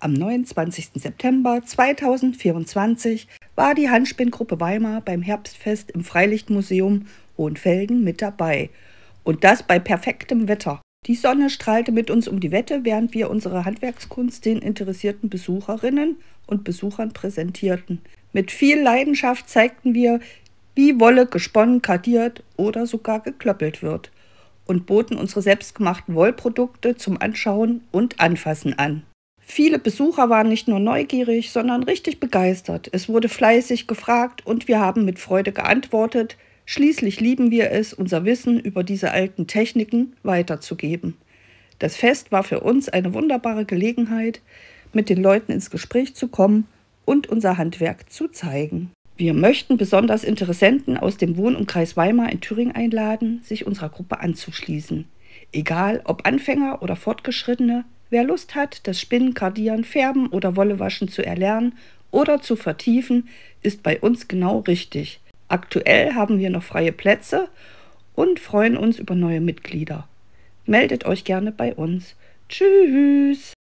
Am 29. September 2024 war die Handspinngruppe Weimar beim Herbstfest im Freilichtmuseum Hohenfelden mit dabei. Und das bei perfektem Wetter. Die Sonne strahlte mit uns um die Wette, während wir unsere Handwerkskunst den interessierten Besucherinnen und Besuchern präsentierten. Mit viel Leidenschaft zeigten wir, wie Wolle gesponnen, kadiert oder sogar geklöppelt wird und boten unsere selbstgemachten Wollprodukte zum Anschauen und Anfassen an. Viele Besucher waren nicht nur neugierig, sondern richtig begeistert. Es wurde fleißig gefragt und wir haben mit Freude geantwortet. Schließlich lieben wir es, unser Wissen über diese alten Techniken weiterzugeben. Das Fest war für uns eine wunderbare Gelegenheit, mit den Leuten ins Gespräch zu kommen und unser Handwerk zu zeigen. Wir möchten besonders Interessenten aus dem Wohnumkreis Weimar in Thüringen einladen, sich unserer Gruppe anzuschließen. Egal ob Anfänger oder Fortgeschrittene, Wer Lust hat, das Spinnen, Kardieren, Färben oder Wollewaschen zu erlernen oder zu vertiefen, ist bei uns genau richtig. Aktuell haben wir noch freie Plätze und freuen uns über neue Mitglieder. Meldet euch gerne bei uns. Tschüss!